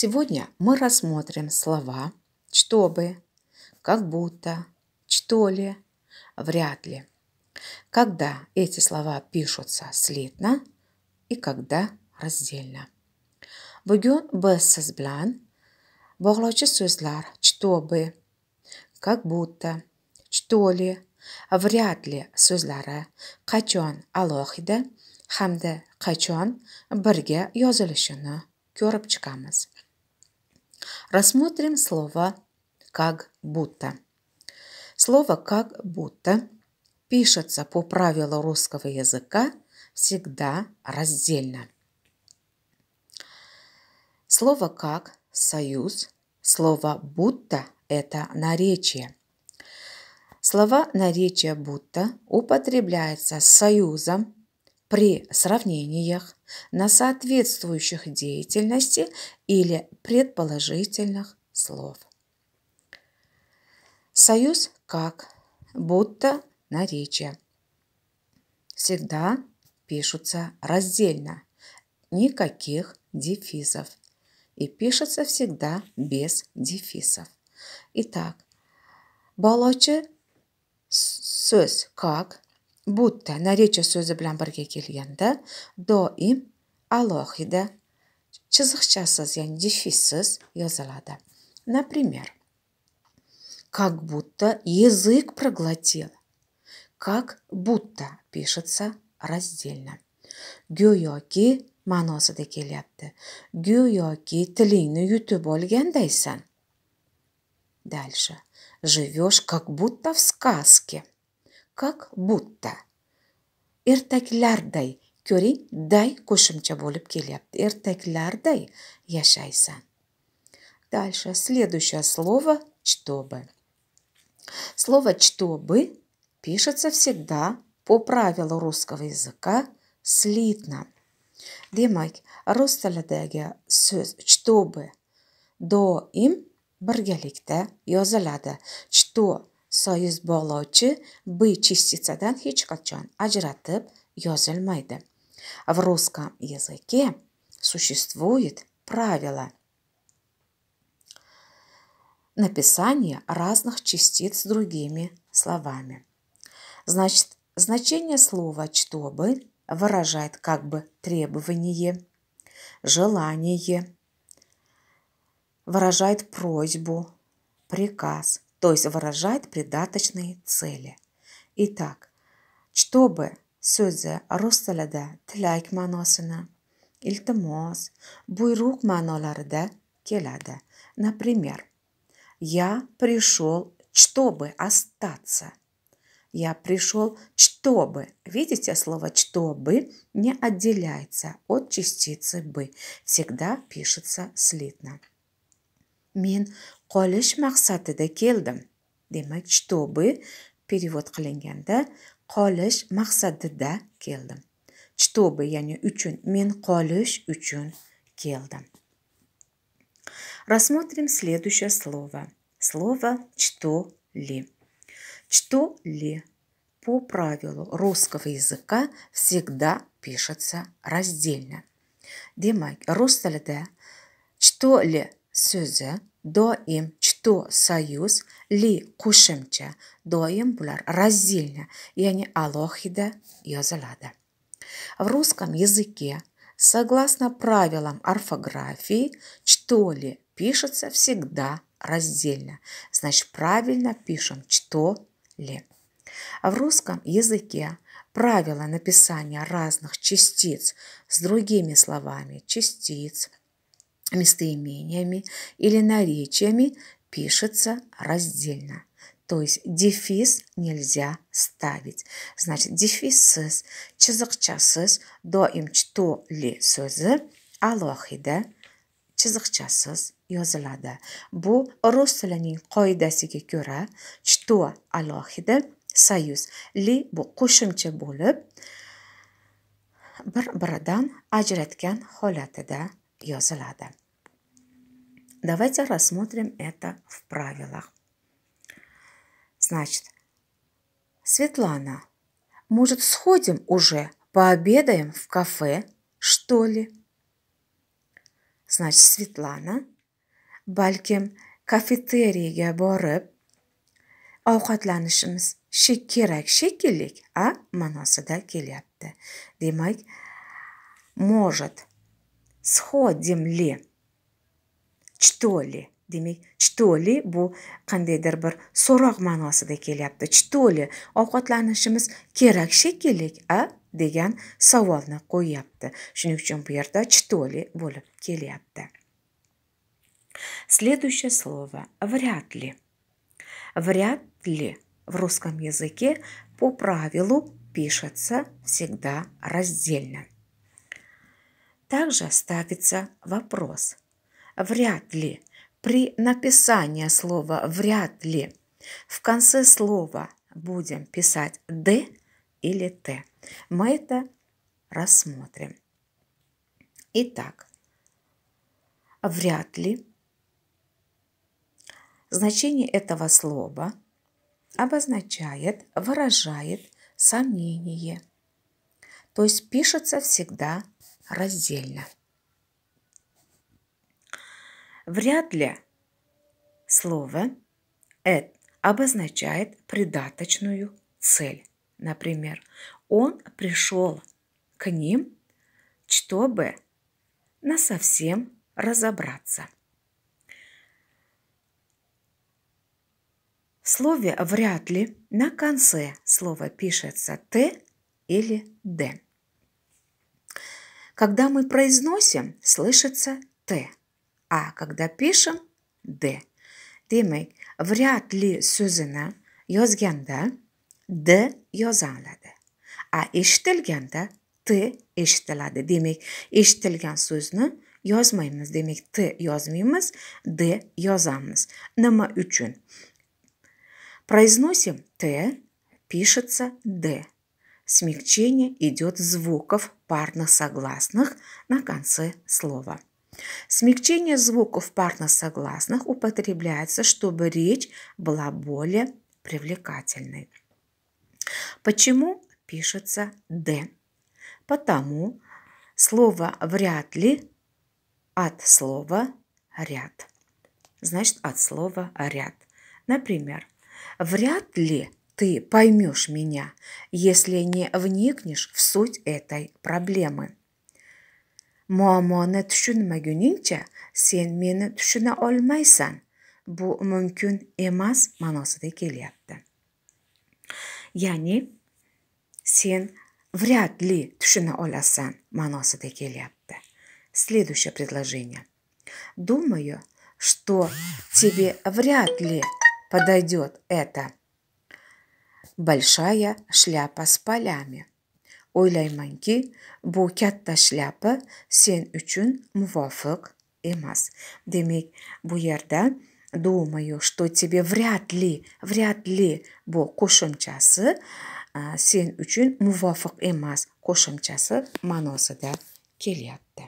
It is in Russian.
Сегодня мы рассмотрим слова «чтобы», «как будто», «что ли», «вряд ли», когда эти слова пишутся слитно и когда раздельно. Bugun bizsiz bilan bog'lovchi чтобы, как будто, что ли, вряд ли so'zlari qachon alohida hamda qachon birga yozilishini ko'rib chiqamiz рассмотрим слово «как будто». Слово «как будто» пишется по правилу русского языка всегда раздельно. Слово «как» – союз, слово «будто» – это наречие. Слова наречия «будто» употребляются с союзом при сравнениях на соответствующих деятельности или предположительных слов. Союз как, будто наречие Всегда пишутся раздельно, никаких дефисов. И пишется всегда без дефисов. Итак, балочи сөз как будda narechа so'zi bilan birga kelganda doim alohida chiziqchasiz ya'ni defizsiz yoziladi например как будто язык проглотил как будто пишется раздельно go'yoki ma'nosida kelyapti go'yoki tilingni yutib olgandaysan дальше живешь как будто в сказке как будто ertaklarday ko'ring day qo'shimcha bo'lib kelyapti ertaklarday yashaysan дальше следующее слово чтобы слово чтобы пишется всегда по правилу русского языка слитно. Демак, рус tilidagi so'z чтобы doim birgalikda yoziladi. Что Союз soyizbog'lovchi b частицадан hech qachon ajratib yozilmaydi в русском языке существует правило написания разных частиц другими словами. Значит, значение слова «чтобы» выражает как бы требование, желание, выражает просьбу, приказ – то есть выражает придаточные цели. Итак, чтобы сөзі rus tilida tilak ma'nosini iltimos buyruq ma'nolarida например я пришел чтобы остаться я пришел чтобы видите слово чтобы не отделяется от частицы бы всегда пишется слитно men qolish maqsadida keldim demak чтобы перевод qilinganda qolish maqsadida keldim чтобы ya'ni uchun men qolish uchun keldim рассмотрим следующее слово слово что ли что ли по правилу русского языка всегда пишется раздельно. Демак, рус tilida что ли so'zi doim что союз li qo'shimcha doim bular раздельно ya'ni alohida yoziladi в русском языке согласно правилам орфографии что ли пишется всегда раздельно значит правильно пишем что ли в русском языке правила написания разных частиц с другими словами частиц местоимениями или наречиями пишется раздельно. То есть дефис нельзя ставить. Значит, дефис дефиссіз, chiziqchasiz doim to'li so'zi alohida chiziqchasiz yoziladi. Bu rus tilining qoidasiga ko'ra chto alohida союз li bu qo'shimcha bo'lib bir biridan ajratgan holatida yoziladi. Давайте рассмотрим это в правилах. Значит, Светлана, может, сходим уже, пообедаем в кафе, что ли? Значит, Светлана, balkim kafeteriyaga borib ovqatlanishimiz kerak shekilli а ma'nosida kelyapti demak может сходим ли chitoli demak chitoli bu qandaydir bir so'roq ma'nosida kelyapti chitoli ovqatlanishimiz kerak shekilli a degan savolni qo'yyapti shuning uchun bu yerda chitoli bo'lib kelyapti следующее слово вряд ли вряд ли в русском языке по правилу пишется всегда раздельно также ставится вопрос – вряд ли. При написании слова вряд ли в конце слова будем писать д или т. Мы это рассмотрим. Итак, вряд ли значение этого слова обозначает, выражает сомнение. То есть пишется всегда раздельно вряд ли. Слово «эт» обозначает придаточную цель. Например, он пришел к ним, чтобы насовсем разобраться. В слове «вряд ли» на конце слова пишется «т» или «д». Когда мы произносим, слышится «т». А когда пишем D. Demak, врядli so'zini yozganda D yoziladi. A eshitilganda T eshitiladi. Demak, eshitilgan so'zni yozmaymiz. Demak, T yozmaymiz, D yozamiz. Nima uchun? Произносим Т, пишется Д. Смягчение идет звуков парно-согласных на конце слова. Смягчение звуков парносогласных употребляется, чтобы речь была более привлекательной. Почему пишется «д»? Потому слово «вряд ли» от слова «ряд». Значит, от слова «ряд». Например, «вряд ли ты поймешь меня, если не вникнешь в суть этой проблемы» muammoni tushunmaguningcha sen meni tushuna olmaysan bu mumkin emas ma'nosida kelyapti ya'ni sen вряд ли tushuna olasan ma'nosida kelyapti следующее предложение думаю что тебе вряд ли подойдет это большая шляпа с полями o'ylaymanki bu katta shlyapa sen uchun muvofiq emas demak bu yerda думаю что тебе вряд ли вряд ли bu qo'shimchasi sen uchun muvofiq emas qo'shimchasi ma'nosida kelyapti